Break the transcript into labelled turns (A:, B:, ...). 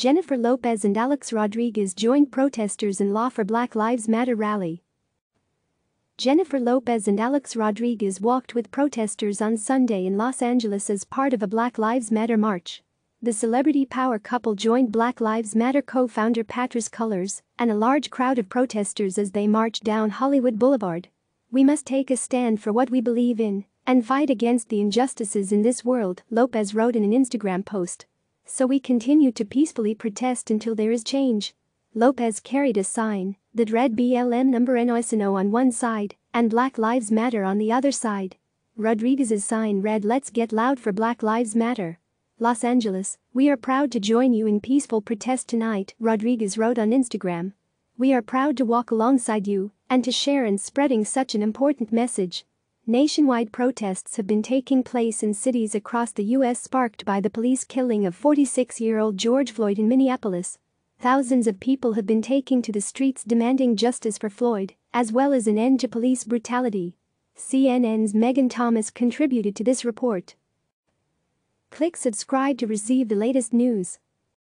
A: Jennifer Lopez and Alex Rodriguez joined protesters in law for Black Lives Matter rally. Jennifer Lopez and Alex Rodriguez walked with protesters on Sunday in Los Angeles as part of a Black Lives Matter march. The celebrity power couple joined Black Lives Matter co-founder Patrice Cullors and a large crowd of protesters as they marched down Hollywood Boulevard. We must take a stand for what we believe in and fight against the injustices in this world, Lopez wrote in an Instagram post. So we continue to peacefully protest until there is change. Lopez carried a sign the dread BLM number NOSNO on one side and Black Lives Matter on the other side. Rodriguez's sign read Let's get loud for Black Lives Matter. Los Angeles, we are proud to join you in peaceful protest tonight, Rodriguez wrote on Instagram. We are proud to walk alongside you and to share in spreading such an important message. Nationwide protests have been taking place in cities across the U.S. sparked by the police killing of 46-year-old George Floyd in Minneapolis. Thousands of people have been taking to the streets demanding justice for Floyd, as well as an end to police brutality. CNN's Megan Thomas contributed to this report. Click subscribe to receive the latest news.